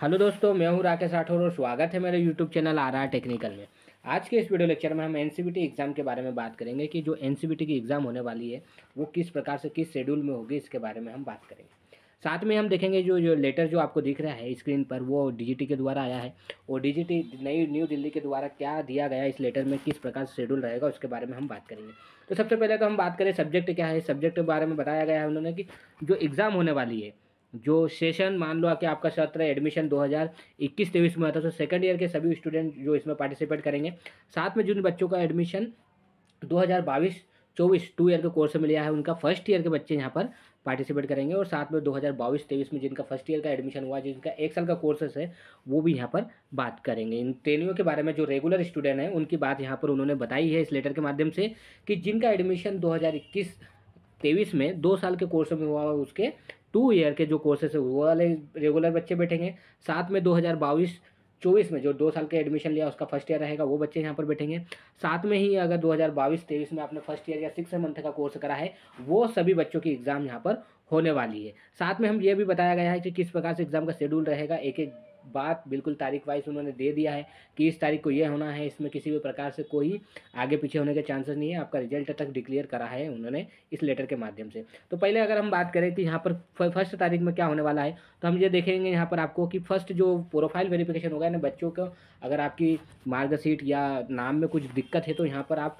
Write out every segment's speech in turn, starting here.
hello दोस्तों मैं हूं राकेश राठौर और स्वागत है मेरे YouTube channel R R technical में आज के इस वीडियो लेक्चर में हम एन एग्ज़ाम के बारे में बात करेंगे कि जो एन की एग्ज़ाम होने वाली है वो किस प्रकार से किस शेड्यूल में होगी इसके बारे में हम बात करेंगे साथ में हम देखेंगे जो जो लेटर जो आपको दिख रहा है स्क्रीन पर वो डी के द्वारा आया है और डी नई न्यू दिल्ली के द्वारा क्या दिया गया इस लेटर में किस प्रकार से शेड्यूल रहेगा उसके बारे में हम बात करेंगे तो सबसे पहले तो हम बात करें सब्जेक्ट क्या है सब्जेक्ट के बारे में बताया गया है उन्होंने कि जो एग्ज़ाम होने वाली है जो सेशन मान लो कि आपका सत्र एडमिशन 2021-23 में आता तो सेकेंड ईयर के सभी स्टूडेंट जो इसमें पार्टिसिपेट करेंगे साथ में जिन बच्चों का एडमिशन 2022 चौबीस टू ईयर के कोर्स में लिया है उनका फर्स्ट ईयर के बच्चे यहाँ पर पार्टिसिपेट करेंगे और साथ में 2022-23 में जिनका फर्स्ट ईयर का एडमिशन हुआ जिनका एक साल का कोर्सेस है वो भी यहाँ पर बात करेंगे इन ट्रेनियों के बारे में जो रेगुलर स्टूडेंट हैं उनकी बात यहाँ पर उन्होंने बताई है इस लेटर के माध्यम से कि जिनका एडमिशन दो तेईस में दो साल के कोर्स में हुआ उसके टू ईयर के जो कोर्सेस है वो वाले रेगुलर बच्चे बैठेंगे साथ में दो हज़ार बाईस चौबीस में जो दो साल के एडमिशन लिया उसका फर्स्ट ईयर रहेगा वो बच्चे यहाँ पर बैठेंगे साथ में ही अगर दो हज़ार बाईस तेईस में आपने फर्स्ट ईयर या सिक्स मंथ का कोर्स करा है वो सभी बच्चों की एग्ज़ाम यहाँ पर होने वाली है साथ में हम ये भी बताया गया है कि किस प्रकार से एग्ज़ाम का शेड्यूल रहेगा एक एक बात बिल्कुल तारीख वाइज उन्होंने दे दिया है कि इस तारीख को ये होना है इसमें किसी भी प्रकार से कोई आगे पीछे होने के चांसेस नहीं है आपका रिजल्ट तक डिक्लेयर करा है उन्होंने इस लेटर के माध्यम से तो पहले अगर हम बात करें कि यहाँ पर फर्स्ट तारीख में क्या होने वाला है तो हम ये देखेंगे यहाँ पर आपको कि फर्स्ट जो प्रोफाइल वेरीफ़िकेशन होगा ना बच्चों को अगर आपकी मार्कशीट या नाम में कुछ दिक्कत है तो यहाँ पर आप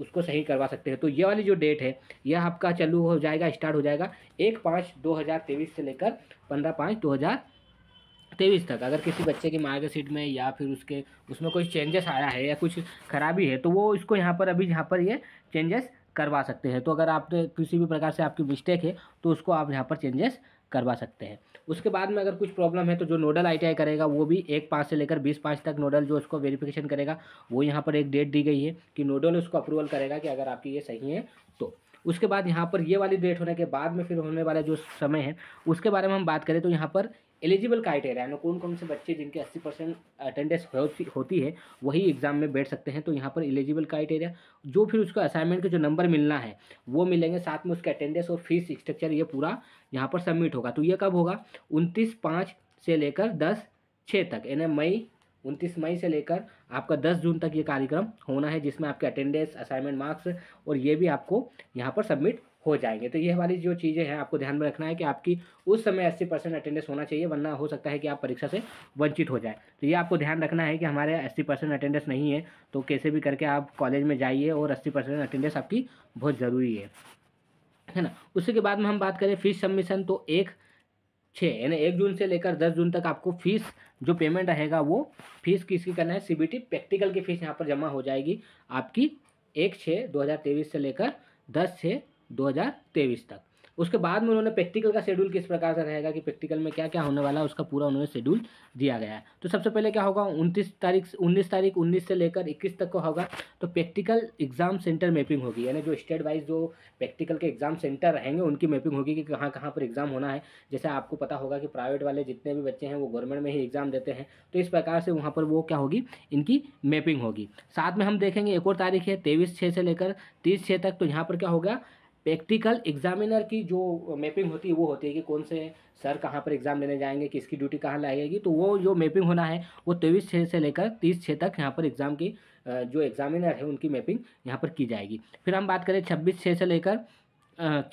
उसको सही करवा सकते हैं तो ये वाली जो डेट है यह आपका चालू हो जाएगा स्टार्ट हो जाएगा एक पाँच दो हज़ार तेईस से लेकर पंद्रह पाँच दो हज़ार तेईस तक अगर किसी बच्चे की मार्कशीट में या फिर उसके उसमें कोई चेंजेस आया है या कुछ खराबी है तो वो इसको यहाँ पर अभी यहाँ पर ये चेंजेस करवा सकते हैं तो अगर आप किसी भी प्रकार से आपकी मिस्टेक है तो उसको आप यहाँ पर चेंजेस करवा सकते हैं उसके बाद में अगर कुछ प्रॉब्लम है तो जो नोडल आईटीआई करेगा वो भी एक पाँच से लेकर बीस पाँच तक नोडल जो उसको वेरिफिकेशन करेगा वो यहाँ पर एक डेट दी गई है कि नोडल उसको अप्रूवल करेगा कि अगर आपकी ये सही है तो उसके बाद यहाँ पर ये वाली डेट होने के बाद में फिर होने वाला जो समय है उसके बारे में हम बात करें तो यहाँ पर एलिजिबल क्राइटेरिया यानी कौन कौन से बच्चे जिनके 80 परसेंट अटेंडेंस होती है वही एग्ज़ाम में बैठ सकते हैं तो यहाँ पर एलिजिबल क्राइटेरिया जो फिर उसको असाइनमेंट के जो नंबर मिलना है वो मिलेंगे साथ में उसके अटेंडेंस और फीस स्ट्रक्चर ये पूरा यहाँ पर सबमिट होगा तो ये कब होगा उनतीस पाँच से लेकर दस छः तक यानी मई उनतीस मई से लेकर आपका दस जून तक ये कार्यक्रम होना है जिसमें आपके अटेंडेंस असाइनमेंट मार्क्स और ये भी आपको यहाँ पर सबमिट हो जाएंगे तो ये हमारी जो चीज़ें हैं आपको ध्यान में रखना है कि आपकी उस समय अस्सी परसेंट अटेंडेंस होना चाहिए वरना हो सकता है कि आप परीक्षा से वंचित हो जाए तो ये आपको ध्यान रखना है कि हमारे अस्सी परसेंट अटेंडेंस नहीं है तो कैसे भी करके आप कॉलेज में जाइए और अस्सी परसेंट अटेंडेंस आपकी बहुत ज़रूरी है है ना उसके बाद में हम बात करें फीस सबमिशन तो एक छः यानी एक जून से लेकर दस जून तक आपको फीस जो पेमेंट रहेगा वो फीस किसकी करना है सी प्रैक्टिकल की फ़ीस यहाँ पर जमा हो जाएगी आपकी एक छः दो हज़ार तेईस से लेकर दस छः 2023 तक उसके बाद में उन्होंने प्रैक्टिकल का शेड्यूल किस प्रकार से रहेगा कि प्रैक्टिकल में क्या क्या होने वाला है उसका पूरा उन्होंने शेड्यूल दिया गया है तो सबसे पहले क्या होगा उनतीस तारीख उन्नीस तारीख उन्नीस से लेकर इक्कीस तक को होगा तो प्रैक्टिकल एग्जाम सेंटर मैपिंग होगी यानी जो स्टेट वाइज जो प्रैक्टिकल के एग्जाम सेंटर रहेंगे उनकी मैपिंग होगी कि कहाँ कहाँ पर एग्जाम होना है जैसे आपको पता होगा कि प्राइवेट वाले जितने भी बच्चे हैं वो गवर्नमेंट में ही एग्जाम देते हैं तो इस प्रकार से वहाँ पर वो क्या होगी इनकी मैपिंग होगी साथ में हम देखेंगे एक और तारीख है तेईस छः से लेकर तीस छः तक तो यहाँ पर क्या होगा प्रैक्टिकल एग्जामिनर की जो मैपिंग होती है वो होती है कि कौन से सर कहाँ पर एग्ज़ाम लेने जाएंगे किसकी ड्यूटी कहाँ लगेगी तो वो जो मैपिंग होना है वो तेईस छः से लेकर तीस छः तक यहाँ पर एग्ज़ाम की जो एग्ज़ामिनर है उनकी मैपिंग यहाँ पर की जाएगी फिर हम बात करें छब्बीस छः से लेकर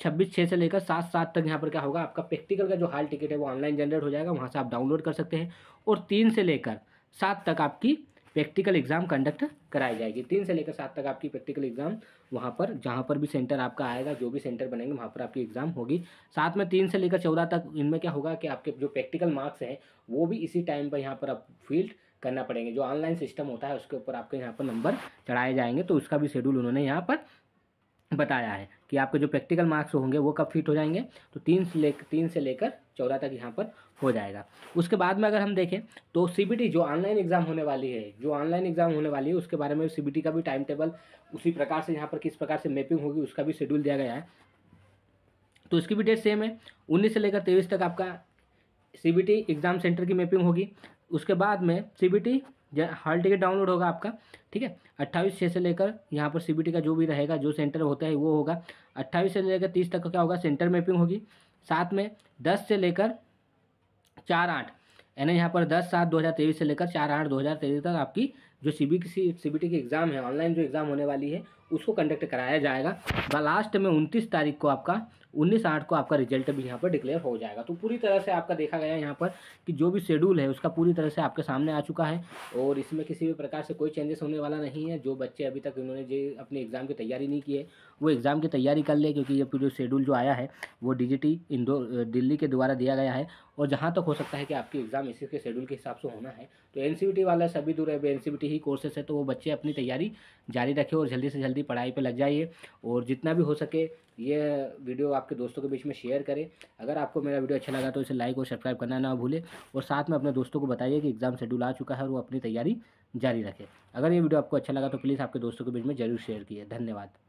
छब्बीस छः से लेकर सात सात तक यहाँ पर क्या होगा आपका प्रैक्टिकल का जो हाल टिकट है वो ऑनलाइन जनरेट हो जाएगा वहाँ से आप डाउनलोड कर सकते हैं और तीन से लेकर सात तक आपकी प्रैक्टिकल एग्ज़ाम कंडक्ट कराई जाएगी तीन से लेकर सात तक आपकी प्रैक्टिकल एग्ज़ाम वहाँ पर जहाँ पर भी सेंटर आपका आएगा जो भी सेंटर बनेंगे वहाँ पर आपकी एग्ज़ाम होगी साथ में तीन से लेकर चौदह तक इनमें क्या होगा कि आपके जो प्रैक्टिकल मार्क्स हैं वो भी इसी टाइम पर यहाँ पर आप फील्ड करना पड़ेंगे जो ऑनलाइन सिस्टम होता है उसके ऊपर आपके यहाँ पर नंबर चढ़ाए जाएंगे तो उसका भी शेड्यूल उन्होंने यहाँ पर बताया है कि आपके जो प्रैक्टिकल मार्क्स होंगे वो कब फिट हो जाएंगे तो तीन से ले तीन से लेकर चौदह तक यहाँ पर हो जाएगा उसके बाद में अगर हम देखें तो सीबीटी जो ऑनलाइन एग्जाम होने वाली है जो ऑनलाइन एग्जाम होने वाली है उसके बारे में सीबीटी का भी टाइम टेबल उसी प्रकार से यहाँ पर किस प्रकार से मैपिंग होगी उसका भी शेड्यूल दिया गया है तो इसकी भी डेट सेम है उन्नीस से लेकर तेईस तक आपका सी एग्ज़ाम सेंटर की मैपिंग होगी उसके बाद में सी हॉल टिकट डाउनलोड होगा आपका ठीक है अट्ठाईस छः से लेकर यहाँ पर सी का जो भी रहेगा जो सेंटर होता है वो होगा अट्ठाईस से लेकर तीस तक क्या होगा सेंटर मैपिंग होगी साथ में दस से लेकर चार आठ यानी यहाँ पर दस सात दो हज़ार तेईस से लेकर चार आठ दो हज़ार तेईस तक आपकी जो C B C C B T की एग्ज़ाम है ऑनलाइन जो एग्ज़ाम होने वाली है उसको कंडक्ट कराया जाएगा व लास्ट में उनतीस तारीख को आपका उन्नीस आठ को आपका रिजल्ट भी यहाँ पर डिक्लेयर हो जाएगा तो पूरी तरह से आपका देखा गया यहाँ पर कि जो भी शेड्यूल है उसका पूरी तरह से आपके सामने आ चुका है और इसमें किसी भी प्रकार से कोई चेंजेस होने वाला नहीं है जो बच्चे अभी तक इन्होंने जो अपने एग्ज़ाम की तैयारी नहीं की है वो एग्ज़ाम की तैयारी कर ले क्योंकि ये जो शेड्यूल जो आया है वो डी इंदौर दिल्ली के द्वारा दिया गया है और जहाँ तक हो सकता है कि आपकी एग्ज़ाम इसी के शेड्यूल के हिसाब से होना है तो एन वाला सभी दूर है एन सी ही कोर्सेस है तो वो बच्चे अपनी तैयारी जारी रखें और जल्दी से जल्दी पढ़ाई पर लग जाइए और जितना भी हो सके ये वीडियो आपके दोस्तों के बीच में शेयर करें अगर आपको मेरा वीडियो अच्छा लगा तो इसे लाइक और सब्सक्राइब करना ना भूलें और साथ में अपने दोस्तों को बताइए कि एग्ज़ाम शेड्यूल आ चुका है और वो अपनी तैयारी जारी रखें अगर ये वीडियो आपको अच्छा लगा तो प्लीज़ आपके दोस्तों के बीच में ज़रूर शेयर किए धन्यवाद